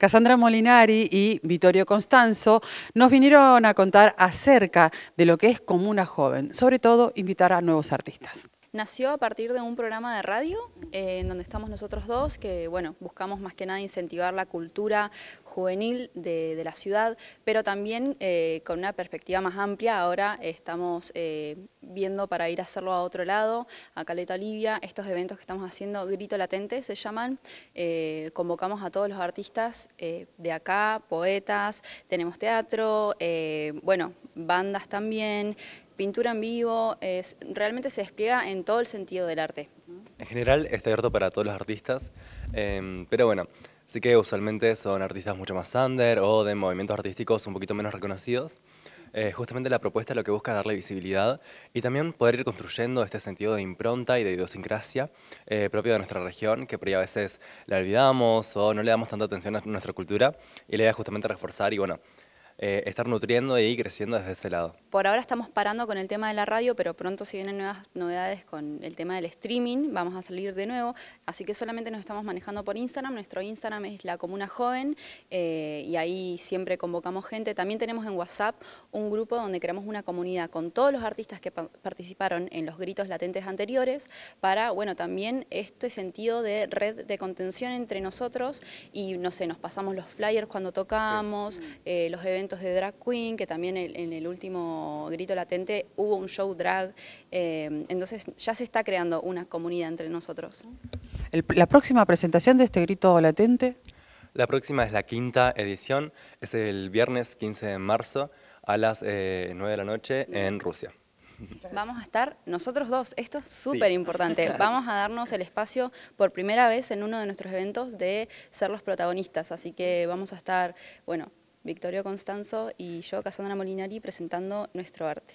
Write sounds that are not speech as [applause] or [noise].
Cassandra Molinari y Vittorio Constanzo nos vinieron a contar acerca de lo que es como una Joven, sobre todo invitar a nuevos artistas. Nació a partir de un programa de radio eh, en donde estamos nosotros dos, que bueno, buscamos más que nada incentivar la cultura juvenil de, la ciudad, pero también eh, con una perspectiva más amplia, ahora estamos eh, viendo para ir a hacerlo a otro lado, a Caleta Olivia, estos eventos que estamos haciendo, Grito Latente se llaman, convocamos a todos los artistas de acá, poetas, tenemos teatro, bueno, bandas también, pintura en vivo, es, realmente se despliega en todo el sentido del arte. En general está abierto para todos los artistas, em, pero bueno, sí que usualmente son artistas mucho más under o de movimientos artísticos un poquito menos reconocidos. Eh, justamente la propuesta es lo que busca darle visibilidad y también poder ir construyendo este sentido de impronta y de idiosincrasia eh, propio de nuestra región, que por ahí a veces la olvidamos o no le damos tanta atención a nuestra cultura, y le idea es justamente reforzar y bueno, eh, estar nutriendo y creciendo desde ese lado. Por ahora estamos parando con el tema de la radio, pero pronto si vienen nuevas novedades con el tema del streaming, vamos a salir de nuevo, así que solamente nos estamos manejando por Instagram, nuestro Instagram es La Comuna Joven eh, y ahí siempre convocamos gente. También tenemos en WhatsApp un grupo donde creamos una comunidad con todos los artistas que participaron en los gritos latentes anteriores para, bueno, también este sentido de red de contención entre nosotros y, no sé, nos pasamos los flyers cuando tocamos, eh, los eventos de drag queen, que también en el último Grito Latente hubo un show drag, eh, entonces ya se está creando una comunidad entre nosotros. ¿La próxima presentación de este Grito Latente? La próxima es la quinta edición, es el viernes 15 de marzo a las 9 eh, de la noche en Rusia. Vamos a estar nosotros dos, esto es súper importante, [laughs] vamos a darnos el espacio por primera vez en uno de nuestros eventos de ser los protagonistas, así que vamos a estar, bueno, Victorio Constanzo y yo, Casandra Molinari, presentando nuestro arte.